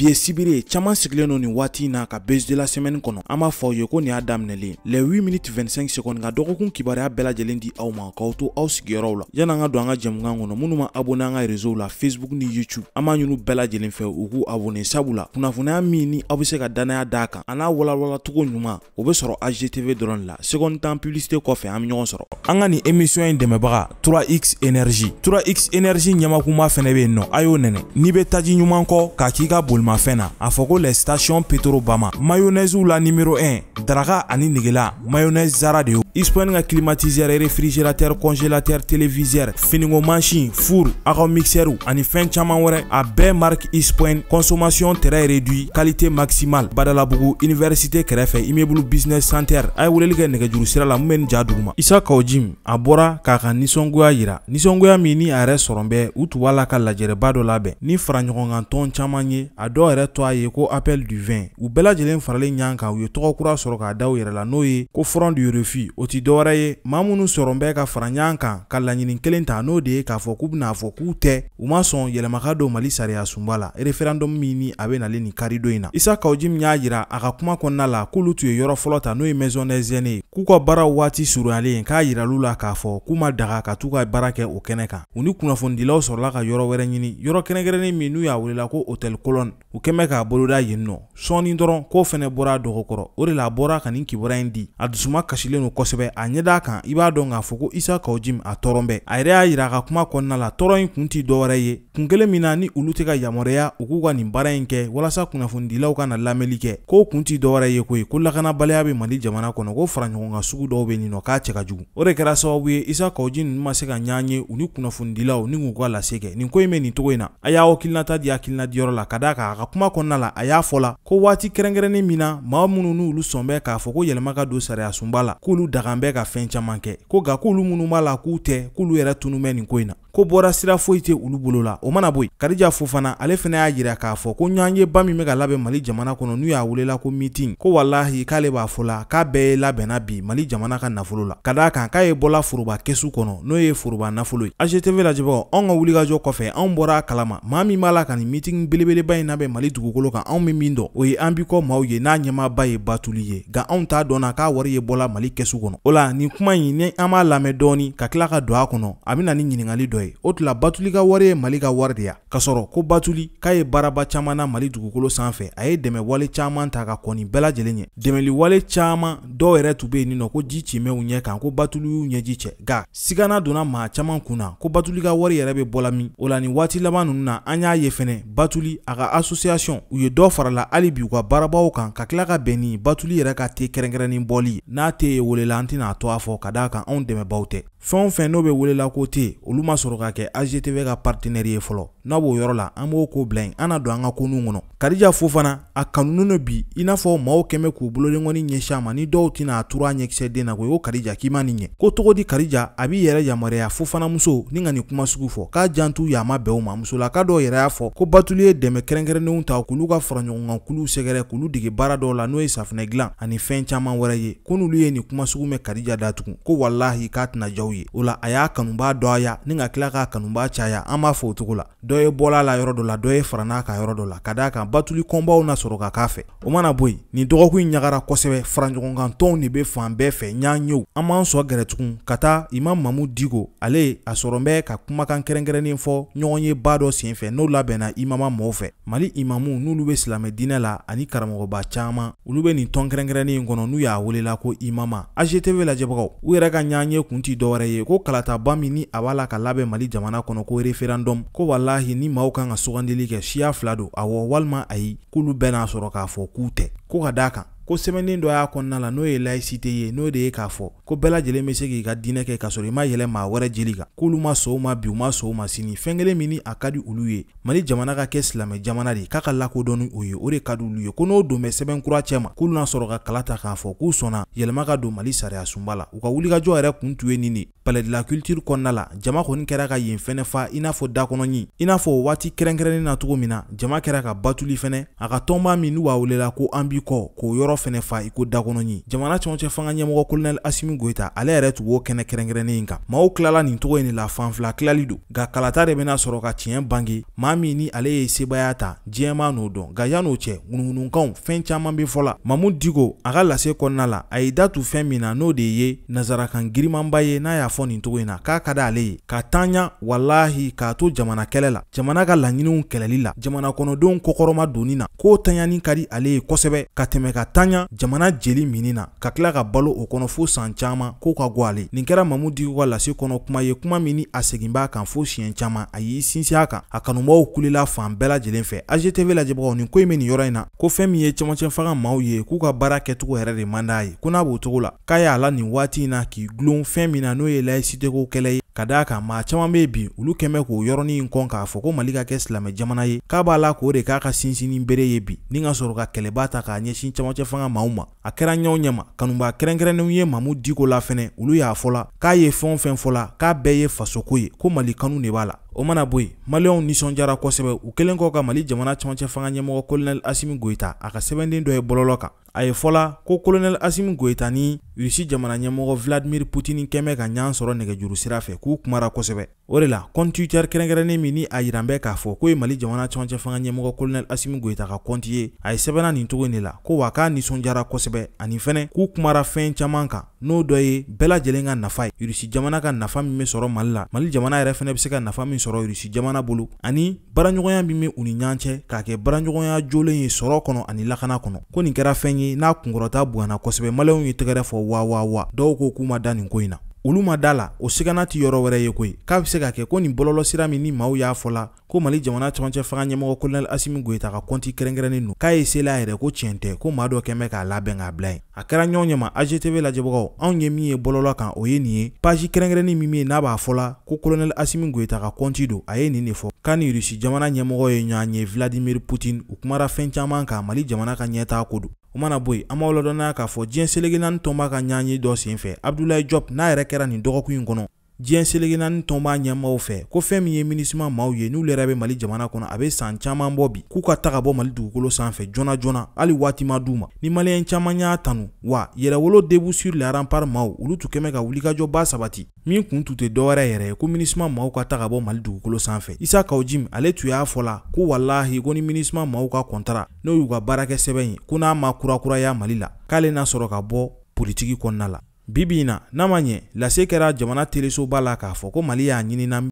biye sibiri ye caaman sigilen no nin waati na ka bezidela semɛni kɔnɔ an b'a fɔ aw ye ko nin y'a daminɛlen lɛ 8 minute 25 sekɔnd ka dɔgɔkun kibariya bɛɛ lajɛlen di aw ma k'aw to aw sigiyɔrɔw la yan'an ka don an ka jɛmukan kɔnɔ minnu ma abone an ka rezow la facebook ni youtube an b'a ɲini bɛɛ lajɛlen fɛ u k'u abone sabula kunnafoniya min ni aw be se ka dannaya d'a kan a n'a walawalacogo ɲuman o be sɔrɔ agtv dɔrɔn la sekɔnd tan publicité kɔfɛ an be ɲɔgɔn sɔrɔ an ka nin émission ye dɛmɛbaga 3x énergie 3x énergie ɲɛmakunba fɛnɛ be yen nɔ a y'o nɛnɛ n'i be taji ɲuman kɔ k'a k'i ka bolima bolimafɛn na a fɔ ko les station petrobama mayonɛziw la nimero 1 daraka ani negela mayonɛzi zara de yo Espagne ka climatiseur e réfrigérateur congélateur téléviseur finigo machine four a ka mixeur ani fɛn caman wɛrɛ a bɛɛ marque Espagne consommation terrain réduit qualité maximale badalabugu université kɛrɛfɛ immeuble business center a ye weleli kɛ nɛgɛjuru sira la mun bɛ nin ja dugu ma isa kaojim a bɔra k'a ka nisɔngoya yira nisɔngoya min ni a yɛrɛ sɔrɔ bɛ u tun b'a la ka lajɛrɛba dɔ labɛn ni faraɲɔgɔnkan tɔn caman ye a dɔw yɛrɛ to a ye ko appel du vin u bɛɛ lajɛlen faralen ɲan kan u ye tɔgɔ sɔrɔ k'a da yɛrɛ la n'o ye ko front du refi o ti dɔwɛrɛ ye ma minnu sɔrɔ bɛ ka fara ɲɔgɔn kan ka laɲini kelen ta n'o de ye k'a fɔ k'u bɛna'a fɔ k'u tɛ u ma sɔn yɛlɛmaka ka don mali sariya sunba la referendum min ni a bɛ nalen nin kari don na isa kawoji y'a yira a ka kuma kɔnɔna la k'olu tun ye yɔrɔ fɔlɔ ta n'o ye maison des ye k'u ka baara waati surunyalen k'a yiralu la k'a fɔ k'u ma daga ka t'u ka baara kɛ o kɛnɛ kan u ni kunnafonidilaw sɔrɔla ka yɔrɔ wɛrɛ ɲini yɔrɔ kɛrɛnkɛrɛnnin min n'u y'a welela ko hotel colon u kɛn k'a boloda yen nɔ sɔɔni dɔrɔn k'o fɛnɛ bɔra a dɔgɔkɔrɔ o de la bɔra ka nin kibara in di a dusuma kasilen don kosɛbɛ a ɲɛd'a kan i b'a dɔn k'a fɔ ko isa kawjim a tɔɔrɔnbɛ a yɛrɛ y'a yira ka kuma kɔnɔna la tɔɔrɔ in kun ti dɔwɛrɛ ye kun kelen min na ni olu tɛ ka yamaruya u k'u ka nin baara in kɛ walasa kunnafonidilaw ka na lamɛnli kɛ k'o kun ti dɔwɛrɛ ye koyi ko lakanabaliya bɛ mali jamana kɔnɔ ko fara ɲɔgɔnka sugu dɔw bɛ nin k'a cɛ ka jugu o de kɛra sababu ye isa kɔji ninnu ma se ka ɲa u ni kunnafonidilaw ni k'u ka lase kɛ nin ko yi bɛ nin togo in na a y'a hakilinata di hakilina diyɔrɔ la ka daa ka a ka kuma kɔnɔna la a y'a fɔ la ko waati kɛrɛnkɛrɛnnin min na ma minnu n'olu sɔn k'a fɔ ko yɛlɛma ka don sariya sunba la k'olu dagan bɛ ka fɛn caaman kɛ ko ga k'olu minnu b'a la k'u tɛ k'olu yɛrɛ tunu bɛ nin ko in na ko bɔra sira foyi tɛ olu bolo la o mana bo yen kadija fo fana ale fana y'a yira k'a fɔ ko ɲɔgɔn ba min bɛ ka labɛn mali jamana kɔnɔ n'u y'a welela ko mitin ko walahi k'ale b'a fɔ la k'a bɛɛ ye labɛnna bi mali jamana ka nafolo la ka d'a kan k'a ye bɔla foroba kɛsu kɔnɔ n'o ye foroba nafolo ye agtv lajɛbagaw anw ka wulikajɔ kɔfɛ anw bɔra a kalama maa min b'a la ka nin mitin belebeleba in labɛn mali dugukolo kan anw bɛ min dɔn o ye an bi kɔ maaw ye n'a ɲɛmaaba ye batuli ye nka anw t'a dɔnna k'a wari ye bɔla mali kɛsu kɔnɔ o la nin kuma in ni an b'a lamɛn dɔɔni ka tila ka don a kɔnɔ a bɛ ni ɲininkali dɔ dɔ ye o tila batuli ka wari ye mali ka wari de ya k'a sɔrɔ ko batuli k'a ye baaraba caman na mali dugukolo sanfɛ a ye dɛmɛ wale caman ta ka kɔni bɛɛ lajɛlen ɲɛ dɛmɛli wale caman dɔw yɛrɛ tun bɛ yen nɔ ko ji cimɛw ɲɛ kan ko batuli y'u ɲɛji cɛ nka sigana donna maa caman kun na ko batuli ka wari yɛrɛ bɛ bɔla min o la nin waati laban ninnu na an y'a ye fɛnɛ batuli a ka asosiyasiyɔn u ye dɔ farala hali bi u ka baarabaw kan ka tila ka bɛn ni batuli yɛrɛ ka te kɛrɛnkɛrɛnnin bɔli ye n'a te ye welela an tɛna a to a fɔ ka d'a kan anw dɛmɛbaw tɛ fɛn o fɛn n'o bɛ welela ko te olu ma sɔrɔ sɔrɔ ka kɛ AGTV ka partenaire ye fɔlɔ n'a b'o yɔrɔ la an b'o ko bila yen an na don an ka konuw kɔnɔ Kadija Fofana a kanunun no bi i n'a fɔ maw kɛmɛ k'u bolodenkɔni ɲɛsin a ma ni dɔw tɛna a turu a ɲɛkisɛ den na ko o Kadija k'i ma nin ɲɛ ko togo di Kadija a b'i yɛrɛ yamaruya Fofana muso ni ka nin kuma fɔ k'a jantu yama bɛɛw ma bɛn o ma musolaka dɔw yɛrɛ y'a fɔ ko Batulu ye dɛmɛ kɛrɛnkɛrɛnnenw ta k'olu ka faraɲɔgɔnkan kuluw sɛgɛrɛ k'olu dege baara dɔw la n'o ye safinɛ dilan ani fɛn caaman wɛrɛ ye ko n'olu ye nin kuma mɛn Kadija datugun ko wallahi k'a tɛna diya ye o la a y'a kanuba dɔ a ya ni ka tila k'a kanuba caya an b'a fɔ o cogo la dɔ ye bɔla la yɔrɔ dɔ la dɔ ye fara n'a ka yɔrɔ dɔ la ka d'a kan batuli kɔnbaw na sɔrɔ ka k'a fɛ o mana bo yen nin dɔgɔkun ɲagara kosɛbɛ faraɲɔgɔnkan tɔnw de be fan bɛɛ fɛ ɲ'an yew an m'an sɔ gɛrɛ ka taa ima mamu digo ale a sɔrɔ bɛ ka kumakan kɛrɛnkɛrɛnnin fɔ ɲɔgɔn ye baa dɔ sen fɛ n'o labɛnna imama mɔɔw fɛ mali imamu n'olu be silamɛ dinɛ la ani karamɔgɔba caaman olu be nin tɔn kɛrɛnkɛrɛnnin n'u y'a welela ko imama agtv lajɛbagaw u yɛrɛ ka ɲ'an ye kun ti dɔwɛrɛ ye ko kalataba min ni a b'a la ka labɛn mali jamana kɔnɔ ko referandɔm ko walahi ni maw kan ka sugandili kɛ siya fila do awɔ walima ayi k'olu bɛɛ n'a sɔrɔ k'a fɔ k'u tɛ ko ka daa kan ko sɛbɛnden dɔ y'a kɔnɔna la n'o ye laïcité ye n'o de ye k'a fɔ ko bɛɛ lajɛlen bɛ se k'i ka diinɛ kɛ k'a sɔrɔ i ma yɛlɛ maa wɛrɛ jeli kan k'olu ma sɔn ma bi u ma sɔn ma sini fɛn min ni a ka di olu ye mali jamana ka kɛ silamɛ jamana de ye k'a ka lakodɔn ni o ye o de ka di olu ye ko n'o don bɛ sɛbɛn kura cɛ ma k'olu na sɔrɔ ka kala ta k'a fɔ k'u sɔnna yɛlɛma ka don mali sariya sunba la u ka wulikajɔ yɛrɛ kun tun ye nin de palais de la culture kɔnɔna la jama kɔni kɛra ka yen fɛnɛ fa i n'a fɔ dakɔnɔɲi i n'a fɔ waati kɛrɛnkɛrɛnnen na cogo min na jama kɛra ka batuli fɛnɛ a ka tɔnba min n'u b'a welela ko an b'i kɔ k'o yɔrɔ fɛnɛ fa i ko dakɔnɔɲi jamana cɛmancɛ fanga ɲɛmɔgɔ kolonɛl asimi goyita ale yɛrɛ tugu o kɛnɛ kɛrɛnkɛrɛnnen in kan maw kilala nin togo in de la fanfila kilali don nka kalata de bena sɔrɔ ka tiɲɛ bange ma min ni ale ye sebaaya ta jiɲɛma n'o dɔn nka yan'o cɛ ŋunuŋunukanw fɛn caaman be fɔla mamu digo a ka lase kɔnɔna la a y'i da tu fɛn min na n'o de ye nazarakan girimanba ye n'a y'a fɔ nin togo in na k'a ka da ale ye ka tanya walahi k'a to jamana kɛlɛ la jamana ka laɲiniw kɛlɛli la jamana kɔnɔdenw kɔkɔrɔma donni na k'o tanyanin ka di ale ye kosɛbɛ ka tɛmɛ ka tanɲa jamana jeli minin na ka tila ka balo o kɔnɔ fo san caaman k'o ka gɔ ale nin kɛra mamu diko ka lase kɔnɔ kuma ye kuma min ni a segin b'a kan fo siɲɛ caaman a y'i sinsi a kan a kanubaw kulela fan bɛɛ lajɛlen fɛ agtv lajɛbagaw nin ko in be nin yɔrɔ in na ko fɛɛn min ye camacɛ faga maw ye k'u ka baara kɛcogo yɛrɛ de man d'a ye ko n'a b'o cogo la k'a y'a la nin waati na k'i gulon fɛn min na n'o ye layisiteko kɛlɛ ye ka d'a kan maa caman bɛ bi olu kɛmɛ k'o yɔrɔnin in kɔn k'a fɔ ko mali ka kɛ silamɛ jamana ye k'a b'a la k'o de k'a ka sinsinni bere ye bi ni ka sɔrɔ ka kɛlɛba ta k'a ɲɛsin camancɛ fanga maaw ma a kɛra ɲɛw ɲɛma kanuba kɛrɛnkɛrɛnnenw ye mamu diko la fɛnɛ olu y'a fɔla k'a ye fɛn o fɛn fɔla k'a bɛɛ ye fasoko ye ko mali kanu de b'a la o mana bo yen maliyɛnw nisɔndiyara kosɛbɛ u kelen kɔ ka mali jamana camacɛ fanga ɲɛmɔgɔ kolonɛl asimi goyita a ka sɛbɛnden dɔ ye bɔlɔlɔ kan a ye fɔla ko kolonɛl asimi goyita ni rusi jamana ɲɛmɔgɔ vladimir putini kɛmɛ ka ɲa sɔrɔ nɛgɛjuru sira fɛ k'u kumara kosɛbɛ o de la kɔnti twitɛr kɛrɛnkɛrɛnnen min ni a yiran bɛ k'a fɔ ko ye mali jamana camacɛ fanga ɲɛmɔgɔ kolonɛl asimi goyita ka kɔnti ye a ye sɛbɛnna nin togo in de la ko wa k'a nisɔndiyara kosɛbɛ ani fɛnɛ k'u kumara fɛn caaman kan n'o dɔ ye bɛɛ ka nafa ye rusi jamana ka nafa min be sɔrɔ mali la mali jamana yɛrɛ fɛnɛ be se ka nafa min sɔrɔ irisi jamana bolo ani baaraɲɔgɔnya min bɛ u ni ɲɔgɔn cɛ k'a kɛ baaraɲɔgɔnya jolen ye sɔrɔ kɔnɔ ani lakana kɔnɔ ko nin kɛra fɛn ye n'a kunkɔrɔta bonyana kosɛbɛ maliyɛnw ye tɛgɛrɛ fɔ wa wa wa dɔw ko k'u ma da nin ko in na olu ma da la o sigana tɛ yɔrɔ wɛrɛ ye koyi k'a bɛ se ka kɛ ko nin bɔlɔlɔ sira min ni maaw y'a fɔ la ko mali jamana camancɛ fanga ɲɛmɔgɔ kolonɛl asimi goyita ka kɔnti kɛrɛnkɛrɛnnen don k'a ye sela a yɛrɛ ko tiɲɛ tɛ ko maa dɔ kɛmɛ k'a labɛn k'a bila ye a kɛra ɲɔgɔn ɲɛma agtv lajɛbagaw anw ye min ye bɔlɔlɔ kan o ye nin ye paji kɛrɛnkɛrɛnnin min ye n'a b'a fɔla ko kolonɛl asimi goyita ka kɔnti don a ye nin de fɔ k'a ni rusi jamana ɲɛmɔgɔ ye ɲɔgɔn ye vladimir putin u kumara fɛn caman kan mali jamana ka ɲɛtaa ko don o mana bo yen an b'aw ladɔnniya k'a fɔ diɲɛ selekenaani tɔnba ka ɲaɲe dɔ sen fɛ abdulayi jɔp n'a yɛrɛ kɛra nin dɔgɔkun in kɔnɔ diɲɛ selekenaani tɔn b'a ɲɛmaw fɛ ko fɛn min ye minisima maaw ye n'u yɛrɛ bɛ mali jamana kɔnɔ a bɛ san caman bɔ bi k'u ka taga bɔ mali dugukolo sanfɛ joona joona hali waati d'u ma ni maliyɛn caman y'a tanu wa yɛrɛwolo debu sur laranpar maaw olu tun kɛmɛ ka wulikajɔ ba sabati min kun tun tɛ dɔwɛrɛ yɛrɛ ye ko minisima maaw ka taga bɔ mali dugukolo sanfɛ isa kaojim ale tun y'a fɔ ko walahi ko ni minisima maaw ka kɔntara n'o y'u ka baarakɛ sɛbɛn ye ko n'a ma kurakuraya mali la k'ale na sɔrɔ ka bɔ politiki kɔnɔna la bibi in na n'a ma ɲɛ lase kɛra jamana telesoba la k'a fɔ ko mali y'a ɲini